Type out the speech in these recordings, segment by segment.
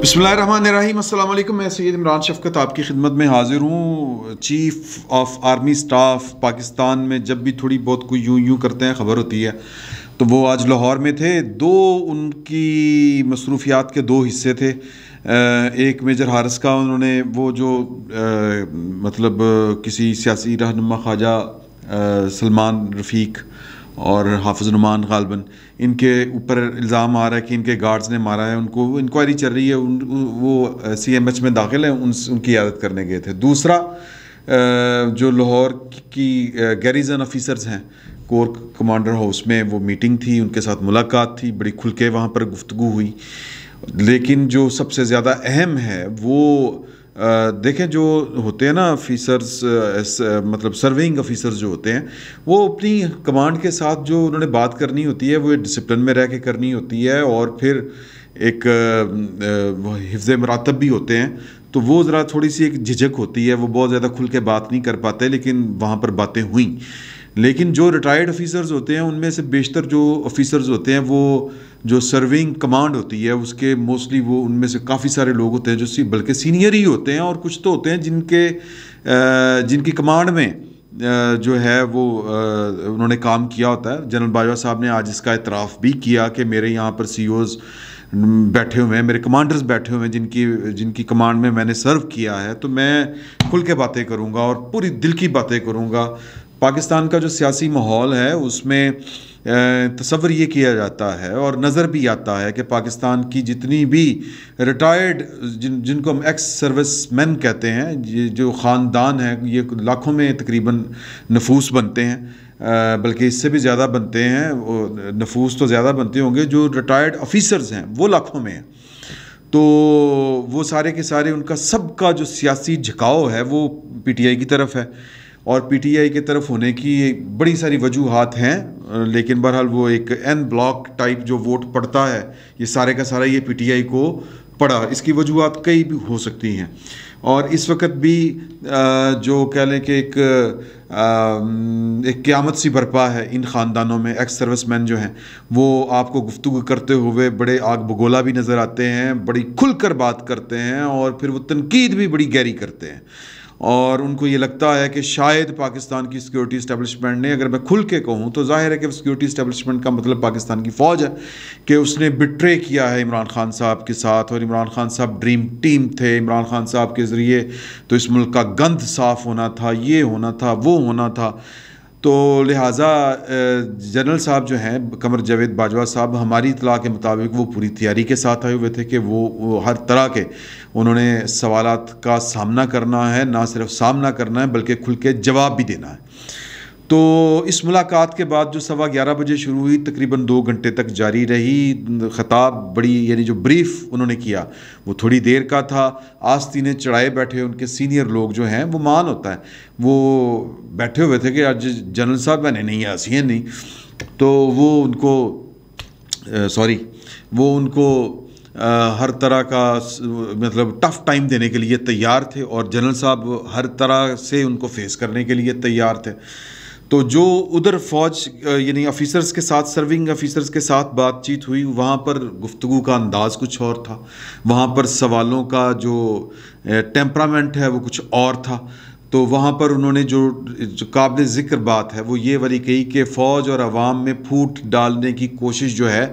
वालेकुम मैं सैद इमरान शफकत आपकी खिदमत में हाज़िर हूँ chief of army staff Pakistan में जब भी थोड़ी बहुत कोई यूं यूं करते हैं ख़बर होती है तो वो आज लाहौर में थे दो उनकी मसरूफियात के दो हिस्से थे एक मेजर हारस का उन्होंने वो जो आ, मतलब किसी सियासी रहनुमा ख्वाजा सलमान रफ़ीक और नुमान गालबन इनके ऊपर इल्ज़ाम आ रहा है कि इनके गार्ड्स ने मारा है उनको इंक्वायरी चल रही है उन वो सी एम एच में दाखिल हैं उन उनकी यादत करने गए थे दूसरा जो लाहौर की गैरिजन ऑफिसर्स हैं कोर कमांडर हाउस में वो मीटिंग थी उनके साथ मुलाकात थी बड़ी खुल के वहाँ पर गुफ्तु हुई लेकिन जो सबसे ज़्यादा अहम है वो देखें जो होते हैं ना ऑफिसर्स मतलब सर्विंग ऑफिसर्स जो होते हैं वो अपनी कमांड के साथ जो उन्होंने बात करनी होती है वो डिसिप्लिन में रह के करनी होती है और फिर एक हिफ्ज़ मरातब भी होते हैं तो वो ज़रा थोड़ी सी एक झिझक होती है वो बहुत ज़्यादा खुल के बात नहीं कर पाते लेकिन वहाँ पर बातें हुई लेकिन जो रिटायर्ड ऑफिसर्स होते हैं उनमें से बेशतर जो ऑफिसर्स होते हैं वो जो सर्विंग कमांड होती है उसके मोस्टली वो उनमें से काफ़ी सारे लोग होते हैं जो सी बल्कि सीनियर ही होते हैं और कुछ तो होते हैं जिनके जिनकी कमांड में जो है वो उन्होंने काम किया होता है जनरल बाजवा साहब ने आज इसका इतराफ़ भी किया कि मेरे यहाँ पर सी e बैठे हुए हैं मेरे कमांडर्स बैठे हुए हैं जिनकी जिनकी कमांड में मैंने सर्व किया है तो मैं खुल के बातें करूँगा और पूरी दिल की बातें करूँगा पाकिस्तान का जो सियासी माहौल है उसमें तस्वर ये किया जाता है और नज़र भी आता है कि पाकिस्तान की जितनी भी रिटायर्ड जिन जिनको हम एक्स सर्विस मैन कहते हैं ये जो ख़ानदान हैं ये लाखों में तकरीबन नफूस बनते हैं बल्कि इससे भी ज़्यादा बनते हैं नफूस तो ज़्यादा बनते होंगे जो रिटायर्ड ऑफिसर्स हैं वो लाखों में हैं तो वो सारे के सारे उनका सबका जो सियासी झुकाव है वो आई की तरफ है और पीटीआई की तरफ होने की बड़ी सारी वजूहत हैं लेकिन बहरहाल वो एक एन ब्लॉक टाइप जो वोट पड़ता है ये सारे का सारा ये पीटीआई को पड़ा इसकी वजूहत कई भी हो सकती हैं और इस वक्त भी जो कह लें कि एक एक क़्यामत सी बरपा है इन ख़ानदानों में एक्स सर्विस मैन जो हैं वो आपको गुफ्तु करते हुए बड़े आग बगोला भी नज़र आते हैं बड़ी खुल कर बात करते हैं और फिर वो तनकीद भी बड़ी गहरी करते हैं और उनको ये लगता है कि शायद पाकिस्तान की सिक्योरिटी इस्टेबलिशमेंट ने अगर मैं खुल के कहूँ तो जाहिर है कि सिक्योरिटी इस्टेबलिशमेंट का मतलब पाकिस्तान की फ़ौज है कि उसने बिट्रे किया है इमरान खान साहब के साथ और इमरान खान साहब ड्रीम टीम थे इमरान खान साहब के ज़रिए तो इस मुल्क का गंद साफ़ होना था ये होना था वो होना था तो लिहाजा जनरल साहब जो हैं कमर जावेद बाजवा साहब हमारी इतला के मुताबिक वो पूरी तैयारी के साथ आए हुए थे कि वो, वो हर तरह के उन्होंने सवाल का सामना करना है ना सिर्फ सामना करना है बल्कि खुल के जवाब भी देना है तो इस मुलाकात के बाद जो सवा ग्यारह बजे शुरू हुई तकरीबन दो घंटे तक जारी रही ख़ताब बड़ी यानी जो ब्रीफ उन्होंने किया वो थोड़ी देर का था आस्तीने चढ़ाए बैठे उनके सीनियर लोग जो हैं वो मान होता है वो बैठे हुए थे कि आज जनरल साहब मैंने नहीं आसी है नहीं तो वो उनको सॉरी वो उनको आ, हर तरह का मतलब टफ़ टाइम देने के लिए तैयार थे और जनरल साहब हर तरह से उनको फेस करने के लिए तैयार थे तो जो उधर फ़ौज यानी ऑफिसर्स के साथ सर्विंग ऑफिसर्स के साथ बातचीत हुई वहाँ पर गुफ्तु का अंदाज़ कुछ और था वहाँ पर सवालों का जो टेम्परामेंट है वो कुछ और था तो वहाँ पर उन्होंने जो, जो काबिल ज़िक्र बात है वो ये वाली कही कि फ़ौज और आवाम में फूट डालने की कोशिश जो है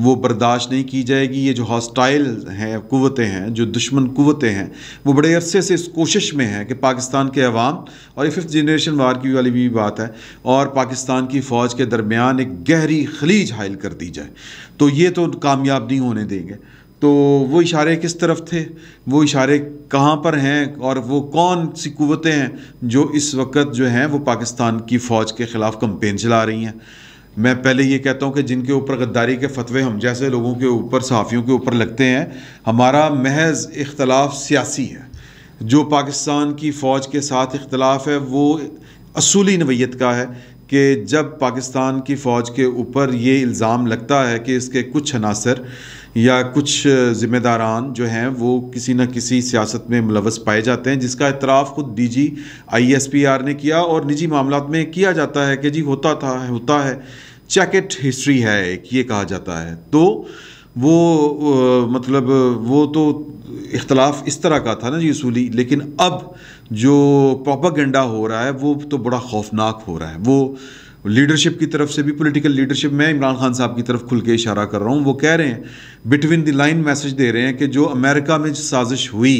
वो बर्दाश्त नहीं की जाएगी ये जो हॉस्टाइल हैं कुतें हैं जो दुश्मन कुतें हैं वो बड़े अरसे से इस कोशिश में हैं कि पाकिस्तान के अवाम और फिफ्थ जनरेशन वार की वाली भी बात है और पाकिस्तान की फ़ौज के दरमियान एक गहरी खलीज हायल कर दी जाए तो ये तो कामयाब नहीं होने देंगे तो वो इशारे किस तरफ थे वो इशारे कहाँ पर हैं और वो कौन सी कुतें हैं जो इस वक्त जो हैं वो पाकिस्तान की फ़ौज के ख़िलाफ़ कंपेन चला रही हैं मैं पहले ये कहता हूँ कि जिनके ऊपर गद्दारी के फतवे हम जैसे लोगों के ऊपर सहाफ़ियों के ऊपर लगते हैं हमारा महज इख्तलाफ सियासी है जो पाकिस्तान की फ़ौज के साथ इख्तलाफ है वो असूली नवीत का है कि जब पाकिस्तान की फ़ौज के ऊपर ये इल्ज़ाम लगता है कि इसके कुछ अनासर या कुछ ज़िम्मेदारान जो हैं वो किसी न किसी सियासत में मुलवस पाए जाते हैं जिसका इतराफ़ ख़ुद D G I S P R ने किया और निजी मामला में किया जाता है कि जी होता था होता है चैकेट हिस्ट्री है एक ये कहा जाता है तो वो मतलब वो तो इख्तलाफ इस तरह का था ना जी उसूली लेकिन अब जो प्रोपागेंडा हो रहा है वो तो बड़ा खौफनाक हो रहा है वो लीडरशिप की तरफ से भी पॉलिटिकल लीडरशिप में इमरान खान साहब की तरफ खुल के इशारा कर रहा हूँ वो कह रहे हैं बिटवीन द लाइन मैसेज दे रहे हैं कि जो अमेरिका में साजिश हुई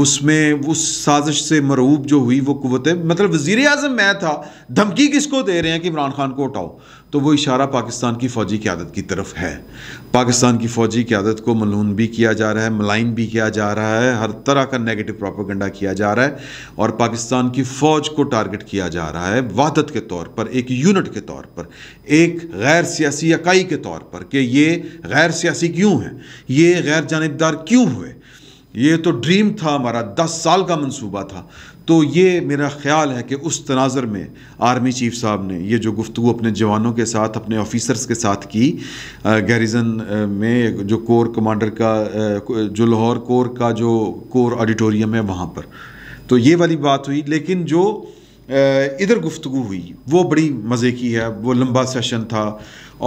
उसमें उस साजिश से मरूब जो हुई वो कुत मतलब वजीर अजम मैं था धमकी किसको दे रहे हैं कि इमरान खान को उठाओ तो वो इशारा पाकिस्तान की फ़ौजी क्यादत की तरफ है पाकिस्तान की फ़ौजी क्यादत को मलून भी किया जा रहा है मलाइन भी किया जा रहा है हर तरह का नेगेटिव प्रोपोगंडा किया जा रहा है और पाकिस्तान की फ़ौज को टारगेट किया जा रहा है वादत के तौर पर एक यूनिट के तौर पर एक गैर सियासी इकाई के तौर पर कि ये गैर सियासी क्यों हैं ये गैर जानबदार क्यों हुए ये तो ड्रीम था हमारा दस साल का मंसूबा था तो ये मेरा ख्याल है कि उस तनाज़र में आर्मी चीफ साहब ने ये जो गुफ्तु अपने जवानों के साथ अपने ऑफिसर्स के साथ की गैरिजन में जो कोर कमांडर का जो लाहौर कोर का जो कोर ऑडिटोरियम है वहाँ पर तो ये वाली बात हुई लेकिन जो इधर गुफ्तु हुई वो बड़ी मज़े की है वो लंबा सेशन था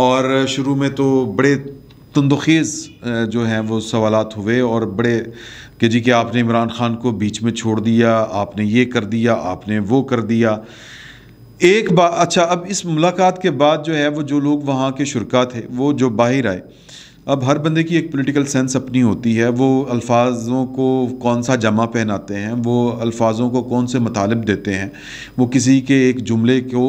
और शुरू में तो बड़े तंदुखेज़ जो हैं वो सवाल हुए और बड़े कि जी कि आपने इमरान ख़ान को बीच में छोड़ दिया आपने ये कर दिया आपने वो कर दिया एक बार अच्छा अब इस मुलाकात के बाद जो है वो जो लोग वहाँ के शुरा थे वो जो बाहर आए अब हर बंदे की एक पॉलिटिकल सेंस अपनी होती है वो अल्फाजों को कौन सा जमा पहनाते हैं वो अल्फाजों को कौन से मतलब देते हैं वो किसी के एक जुमले को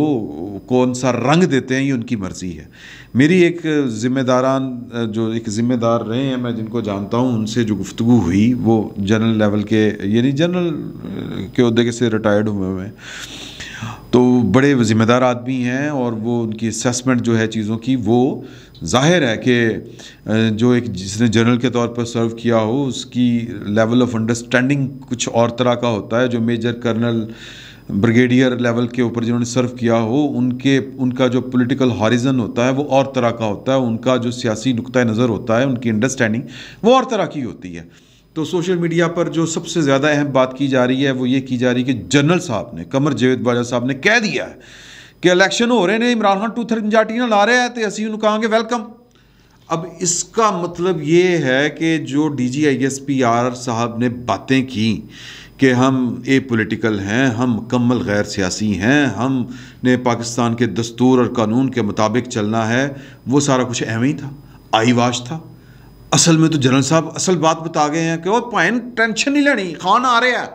कौन सा रंग देते हैं ये उनकी मर्ज़ी है मेरी एक ज़िम्मेदारान जो एक ज़िम्मेदार रहे हैं मैं जिनको जानता हूँ उनसे जो गुफ्तु हुई वो जनरल लेवल के यानी जनरल के अहदे से रिटायर्ड हुए हुए हैं तो बड़े ज़िम्मेदार आदमी हैं और वो उनकी असमेंट जो है चीज़ों की वो जाहिर है कि जो एक जिसने जनरल के तौर पर सर्व किया हो उसकी लेवल ऑफ अंडरस्टैंडिंग कुछ और तरह का होता है जो मेजर कर्नल ब्रिगेडियर लेवल के ऊपर जिन्होंने सर्व किया हो उनके उनका जो पॉलिटिकल हॉरिजन होता है वो और तरह का होता है उनका जो सियासी नुक़ नज़र होता है उनकी अंडरस्टैंडिंग वो और तरह की होती है तो सोशल मीडिया पर जो सबसे ज़्यादा अहम बात की जा रही है वो ये की जा रही है कि जनरल साहब ने कमर जवेद बाजा साहब ने कह दिया है कि इलैक्शन हो रहे हैं इमरान खान टू 230 ਨਾਲ ला रहे हैं तो ਅਸੀਂ उन्होंने ਕਹਾਂਗੇ वेलकम अब इसका मतलब ये है कि जो D G I S P R साहब ने बातें की कि हम ए पोलिटिकल हैं हम मुकम्मल गैर सियासी हैं हम ने पाकिस्तान के दस्तूर और कानून के मुताबिक चलना है वो सारा कुछ एवं ही था आई वाश था असल में तो जनरल साहब असल बात बता गए हैं कि वो पैन टेंशन नहीं लेनी खान आ रहे हैं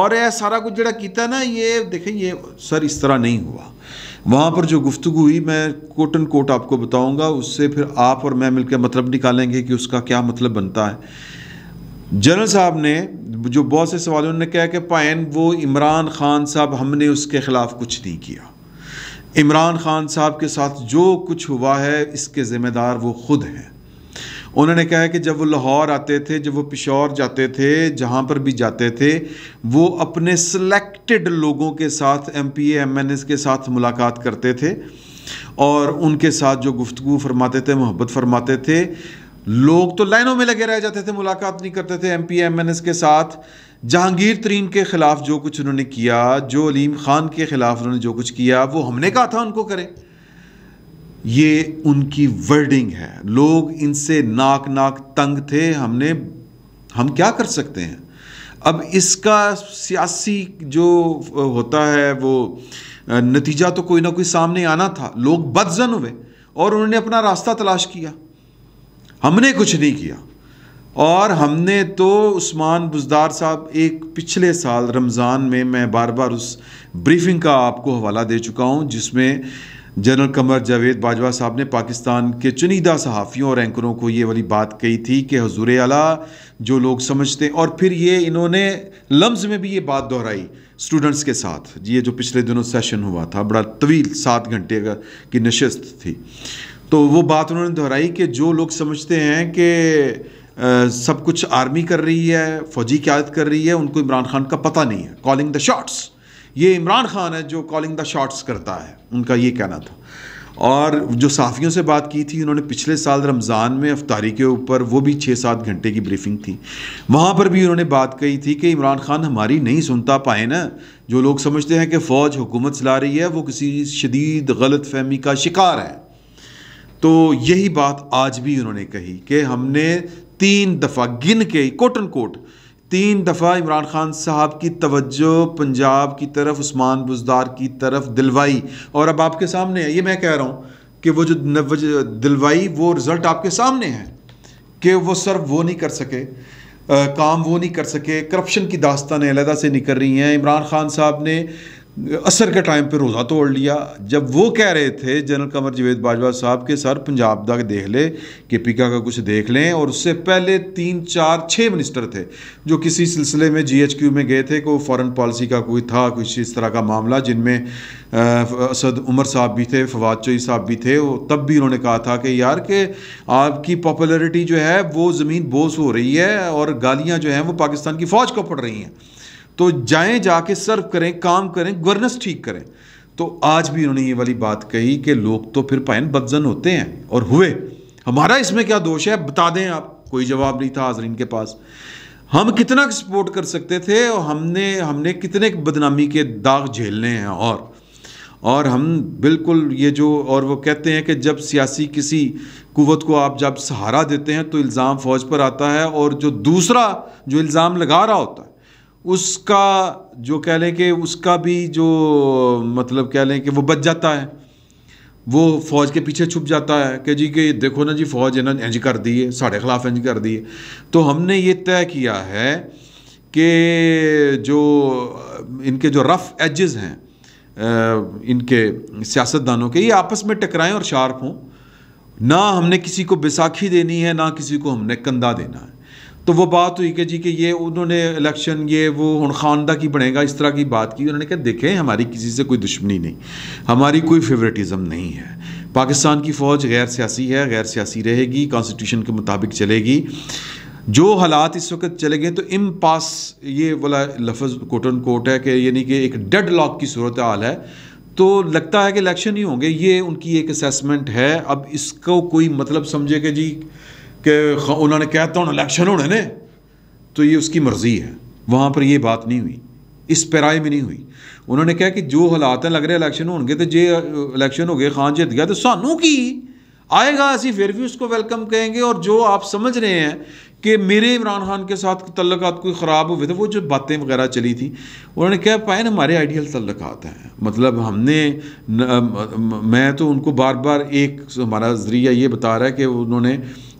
और यह सारा कुछ जरा किया ना ये देखें ये सर इस तरह नहीं हुआ वहाँ पर जो गुफ्तु हुई मैं कोट एंड कोट आपको बताऊँगा उससे फिर आप और मैं मिलकर मतलब निकालेंगे कि उसका क्या मतलब बनता है जनरल साहब ने जो बहुत से सवाल उन्होंने कहा कि पायन वो इमरान खान साहब हमने उसके ख़िलाफ़ कुछ नहीं किया इमरान खान साहब के साथ जो कुछ हुआ है इसके ज़िम्मेदार वो खुद हैं उन्होंने कहा है कि जब वो लाहौर आते थे जब वो पिशौर जाते थे जहाँ पर भी जाते थे वो अपने सिलेक्टेड लोगों के साथ M P M N S के साथ मुलाकात करते थे और उनके साथ जो गुफ्तु फरमाते थे मोहब्बत फरमाते थे लोग तो लाइनों में लगे रह जाते थे मुलाकात नहीं करते थे M P M N S के साथ जहांगीर तरीन के ख़िलाफ़ जो कुछ उन्होंने किया जो अलीम ख़ान के ख़िलाफ़ उन्होंने जो कुछ किया वो हमने कहा था उनको करें ये उनकी वर्डिंग है लोग इनसे नाक नाक तंग थे हमने हम क्या कर सकते हैं अब इसका सियासी जो होता है वो नतीजा तो कोई ना कोई सामने आना था लोग बदजन हुए और उन्होंने अपना रास्ता तलाश किया हमने कुछ नहीं किया और हमने तो उस्मान बुजदार साहब एक पिछले साल रमज़ान में मैं बार बार उस ब्रीफिंग का आपको हवाला दे चुका हूँ जिसमें जनरल कमर जावेद बाजवा साहब ने पाकिस्तान के चुनिंदा सहाफ़ियों और एंकरों को ये वाली बात कही थी कि हजूर अला जो लोग समझते और फिर ये इन्होंने लम्ज़ में भी ये बात दोहराई स्टूडेंट्स के साथ ये जो पिछले दिनों सेशन हुआ था बड़ा तवील सात घंटे का की नशस्त थी तो वो बात उन्होंने दोहराई कि जो लोग समझते हैं कि सब कुछ आर्मी कर रही है फौजी क्यादत कर रही है उनको इमरान खान का पता नहीं है कॉलिंग द शॉट्स ये इमरान खान है जो कॉलिंग द शॉट्स करता है उनका ये कहना था और जो साफियों से बात की थी उन्होंने पिछले साल रमज़ान में अफ्तारी के ऊपर वो भी छः सात घंटे की ब्रीफिंग थी वहाँ पर भी उन्होंने बात कही थी कि इमरान खान हमारी नहीं सुनता पाए ना जो लोग समझते हैं कि फ़ौज हुकूमत चला रही है वो किसी शदीद गलत फहमी का शिकार है तो यही बात आज भी उन्होंने कही कि हमने तीन दफ़ा गिन के कोट कोट तीन दफ़ा इमरान खान साहब की तवज्जो पंजाब की तरफ उस्मान बुजदार की तरफ दिलवाई और अब आपके सामने है ये मैं कह रहा हूँ कि वो जो दिलवाई वो रिज़ल्ट आपके सामने है कि वो सर्व वो नहीं कर सके आ, काम वो नहीं कर सके करप्शन की दास्तान अलहदा से निकल रही हैं इमरान खान साहब ने असर के टाइम पर रोज़ा तोड़ लिया जब वो कह रहे थे जनरल कमर जवेद बाजवा साहब के सर पंजाब तक देख ले के पिका का कुछ देख लें और उससे पहले तीन चार छः मिनिस्टर थे जो किसी सिलसिले में जीएचक्यू में गए थे को फॉरेन पॉलिसी का कोई था कुछ इस तरह का मामला जिनमें असद उमर साहब भी थे फवाद चोई साहब भी थे तब भी उन्होंने कहा था कि यार के आपकी पॉपुलरिटी जो है वो ज़मीन बोस हो रही है और गालियाँ जो हैं वो पाकिस्तान की फ़ौज को पड़ रही हैं तो जाएं जाके सर्व करें काम करें गवर्नेंस ठीक करें तो आज भी उन्होंने ये वाली बात कही कि लोग तो फिर पायन बदजन होते हैं और हुए हमारा इसमें क्या दोष है बता दें आप कोई जवाब नहीं था हाजरीन के पास हम कितना सपोर्ट कर सकते थे और हमने हमने कितने बदनामी के दाग झेलने हैं और और हम बिल्कुल ये जो और वो कहते हैं कि जब सियासी किसी कुवत को आप जब सहारा देते हैं तो इल्ज़ाम फ़ौज पर आता है और जो दूसरा जो इल्ज़ाम लगा रहा होता है उसका जो कह लें कि उसका भी जो मतलब कह लें कि वो बच जाता है वो फौज के पीछे छुप जाता है कि जी कि देखो ना जी फौज इन्होंने इंज कर दी है साढ़े खिलाफ इंज कर दी है तो हमने ये तय किया है कि जो इनके जो रफ़ एजेस हैं इनके सियासतदानों के ये आपस में टकराएं और शार्प हों ना हमने किसी को बैसाखी देनी है ना किसी को हमने कंधा देना है तो वो बात हुई कि जी कि ये उन्होंने इलेक्शन ये वो हूँ खानदा की बनेगा इस तरह की बात की उन्होंने कहा देखें हमारी किसी से कोई दुश्मनी नहीं हमारी कोई फेवरेटिज़म नहीं है पाकिस्तान की फ़ौज गैर सियासी है गैर सियासी रहेगी कॉन्स्टिट्यूशन के मुताबिक चलेगी जो हालात इस वक्त चले गए तो इम पास ये वाला लफज कोटन कोट है कि यानी कि एक डेड लॉक की सूरत हाल है तो लगता है कि इलेक्शन ही होंगे ये उनकी एक असेसमेंट है अब इसको कोई मतलब समझे कि जी कि उन्होंने कहता हूँ इलेक्शन होने ने तो ये उसकी मर्ज़ी है वहाँ पर ये बात नहीं हुई इस पैराए में नहीं हुई उन्होंने कहा कि जो हालात हैं लग रहे इलेक्शन गए तो जे इलेक्शन हो गए खान जित गया तो सानू की आएगा असी फिर भी उसको वेलकम कहेंगे और जो आप समझ रहे हैं कि मेरे इमरान खान के साथ तल्लक कोई ख़राब हुए थे तो वो जो बातें वगैरह चली थी उन्होंने कहा ना हमारे आइडियल तल्लक हैं मतलब हमने न, मैं तो उनको बार बार एक हमारा ज़रिया ये बता रहा है कि उन्होंने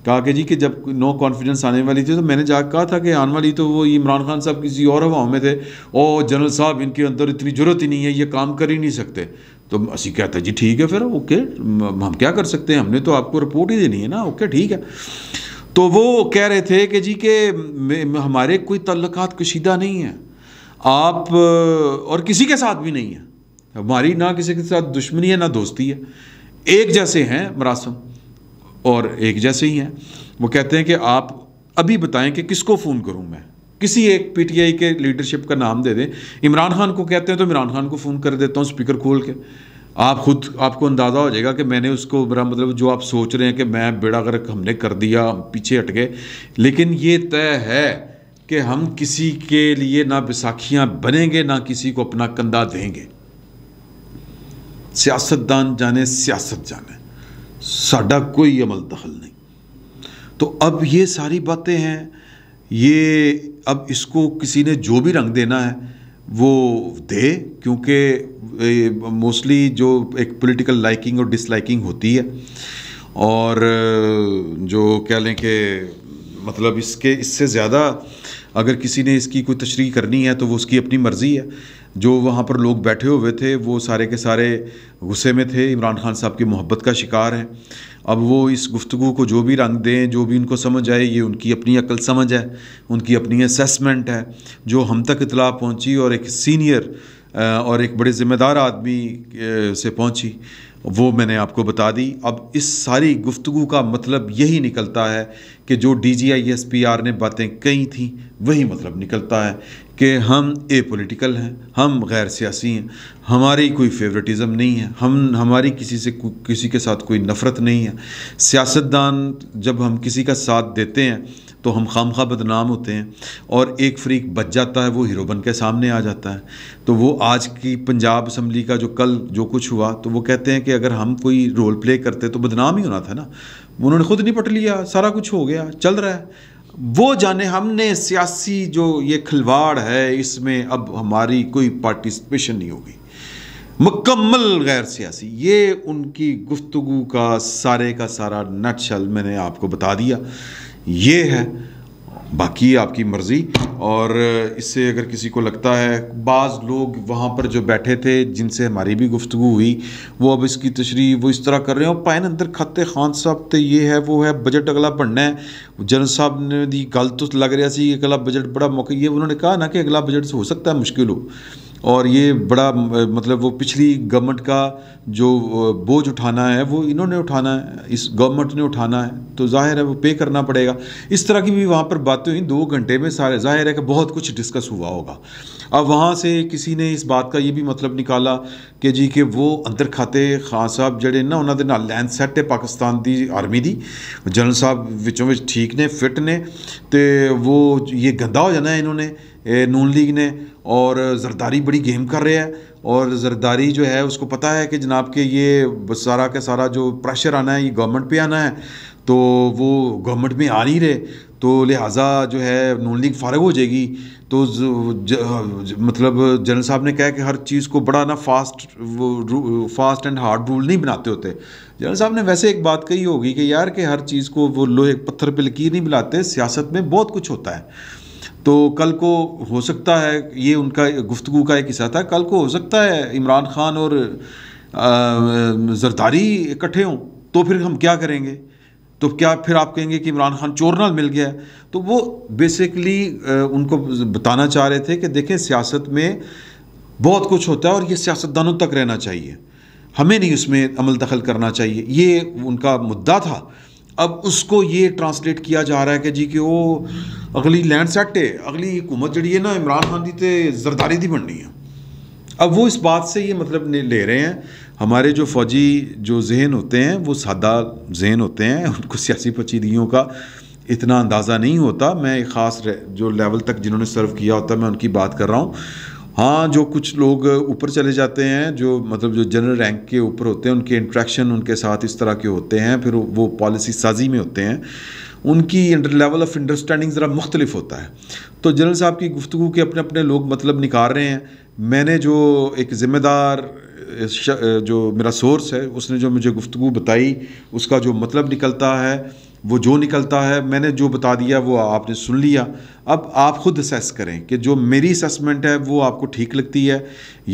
कहा कि जी कि जब नो कॉन्फिडेंस आने वाली थी तो मैंने जा कहा था कि आने वाली तो वो इमरान खान साहब किसी और हवाओं में थे ओ जनरल साहब इनके अंदर इतनी जरूरत ही नहीं है ये काम कर ही नहीं सकते तो असी कहते जी ठीक है फिर ओके हम क्या कर सकते हैं हमने तो आपको रिपोर्ट ही देनी है ना ओके ठीक है तो वो कह रहे थे कि जी के हमारे कोई तल्लक कशीदा नहीं है आप और किसी के साथ भी नहीं है हमारी ना किसी के साथ दुश्मनी है ना दोस्ती है एक जैसे हैं मरासम और एक जैसे ही हैं वो कहते हैं कि आप अभी बताएं कि किसको फ़ोन करूं मैं किसी एक पीटीआई के लीडरशिप का नाम दे दें इमरान खान को कहते हैं तो इमरान खान को फ़ोन कर देता हूं स्पीकर खोल के आप खुद आपको अंदाज़ा हो जाएगा कि मैंने उसको मेरा मतलब जो आप सोच रहे हैं कि मैं बेड़ा गर्क हमने कर दिया पीछे हट गए लेकिन ये तय है कि हम किसी के लिए ना बैसाखियाँ बनेंगे ना किसी को अपना कंधा देंगे सियासतदान जाने सियासत जाने साडा कोई अमल दखल नहीं तो अब ये सारी बातें हैं ये अब इसको किसी ने जो भी रंग देना है वो दे क्योंकि मोस्टली जो एक पॉलिटिकल लाइकिंग और डिसलाइकिंग होती है और जो कह लें कि मतलब इसके इससे ज़्यादा अगर किसी ने इसकी कोई तशरी करनी है तो वो उसकी अपनी मर्ज़ी है जो वहाँ पर लोग बैठे हुए थे वो सारे के सारे गुस्से में थे इमरान खान साहब की मोहब्बत का शिकार हैं अब वो इस गुफ्तु को जो भी रंग दें जो भी उनको समझ आए ये उनकी अपनी अकल समझ है उनकी अपनी असमेंट है जो हम तक इतला पहुँची और एक सीनियर और एक बड़े ज़िम्मेदार आदमी से पहुँची वो मैंने आपको बता दी अब इस सारी गुफ्तु का मतलब यही निकलता है कि जो D G I S P R ने बातें कही थी वही मतलब निकलता है कि हम ए पोलिटिकल हैं हम गैर सियासी हैं हमारी कोई फेवरेटिज़म नहीं है हम हमारी किसी से किसी के साथ कोई नफ़रत नहीं है सियासतदान जब हम किसी का साथ देते हैं तो हम खाम खा बदनाम होते हैं और एक फ्रीक बच जाता है वो हीरो बन के सामने आ जाता है तो वो आज की पंजाब असम्बली का जो कल जो कुछ हुआ तो वो कहते हैं कि अगर हम कोई रोल प्ले करते तो बदनाम ही होना था ना उन्होंने खुद नहीं पट लिया सारा कुछ हो गया चल रहा है वो जाने हमने सियासी जो ये खिलवाड़ है इसमें अब हमारी कोई पार्टिसिपेशन नहीं होगी मुकम्मल गैर सियासी ये उनकी गुफ्तु का सारे का सारा नटशल मैंने आपको बता दिया ये है बाकी आपकी मर्ज़ी और इससे अगर किसी को लगता है बाज़ लोग वहाँ पर जो बैठे थे जिनसे हमारी भी गुफ्तु हुई वो अब इसकी तशरी वो इस तरह कर रहे हैं और पैन अंदर खाते खान साहब तो ये है वो है बजट अगला पढ़ना है जनरल साहब ने दी गल तो लग रहा सी अगला बजट बड़ा मौका ये उन्होंने कहा ना कि अगला बजट हो सकता है मुश्किल हो और ये बड़ा मतलब वो पिछली गवर्नमेंट का जो बोझ उठाना है वो इन्होंने उठाना है इस गवर्नमेंट ने उठाना है तो जाहिर है वो पे करना पड़ेगा इस तरह की भी वहाँ पर बातें हुई दो घंटे में सारे जाहिर है कि बहुत कुछ डिस्कस हुआ होगा अब वहाँ से किसी ने इस बात का ये भी मतलब निकाला कि जी के वो अंतर खाते ख़ान साहब जड़े ना उन्होंने ना ਨਾਲ सैट है पाकिस्तान की आर्मी की जनरल साहब बिचों बिच ठीक ने फिट ने तो वो ये गंदा हो जाना है इन्होंने नून लीग ने और जरदारी बड़ी गेम कर रहे हैं और जरदारी जो है उसको पता है कि जनाब के ये सारा का सारा जो प्रेशर आना है ये गवर्नमेंट पे आना है तो वो गवर्नमेंट में आ नहीं रहे तो लिहाजा जो है नून लीग फारग हो जाएगी तो ज, ज, मतलब जनरल साहब ने कहा कि हर चीज़ को बड़ा ना फास्ट वो फास्ट एंड हार्ड रूल नहीं बनाते होते जनरल साहब ने वैसे एक बात कही होगी कि यार कि हर चीज़ को वो लोहे पत्थर पे लकीर नहीं मिलाते सियासत में बहुत कुछ होता है तो कल को हो सकता है ये उनका गुफ्तु का एक हिस्सा था कल को हो सकता है इमरान खान और जरदारी इकट्ठे हों तो फिर हम क्या करेंगे तो क्या फिर आप कहेंगे कि इमरान खान नाल मिल गया तो वो बेसिकली उनको बताना चाह रहे थे कि देखें सियासत में बहुत कुछ होता है और ये सियासतदानों तक रहना चाहिए हमें नहीं उसमें अमल दखल करना चाहिए ये उनका मुद्दा था अब उसको ये ट्रांसलेट किया जा रहा है कि जी कि वो अगली लैंड सेट है अगली हुकूमत जड़ी है ना इमरान खान की तो जरदारी दी बननी है अब वो इस बात से ये मतलब ले रहे हैं हमारे जो फ़ौजी जो जहन होते हैं वो सादा जहन होते हैं उनको सियासी पचीदगियों का इतना अंदाज़ा नहीं होता मैं एक ख़ास जो लेवल तक जिन्होंने सर्व किया होता मैं उनकी बात कर रहा हूँ हाँ जो कुछ लोग ऊपर चले जाते हैं जो मतलब जो जनरल रैंक के ऊपर होते हैं उनके इंट्रैक्शन उनके साथ इस तरह के होते हैं फिर वो पॉलिसी साजी में होते हैं उनकी लेवल ऑफ अंडरस्टैंडिंग ज़रा मुख्तलिफ होता है तो जनरल साहब की गुफ्तु के अपने अपने लोग मतलब निकाल रहे हैं मैंने जो एक ज़िम्मेदार जो मेरा सोर्स है उसने जो मुझे गुफ्तु बताई उसका जो मतलब निकलता है वो जो निकलता है मैंने जो बता दिया वो आपने सुन लिया अब आप ख़ुद असेस करें कि जो मेरी असेसमेंट है वो आपको ठीक लगती है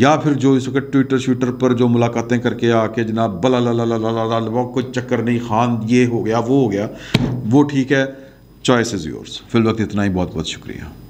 या फिर जो इस वक्त ट्विटर श्विटर पर जो मुलाकातें करके आके जनाब बला ला ला ला ला ला ला कोई चक्कर नहीं खान ये हो गया वो हो गया वो ठीक है चॉइस इज़ योर्स फिल वक्त इतना ही बहुत बहुत शुक्रिया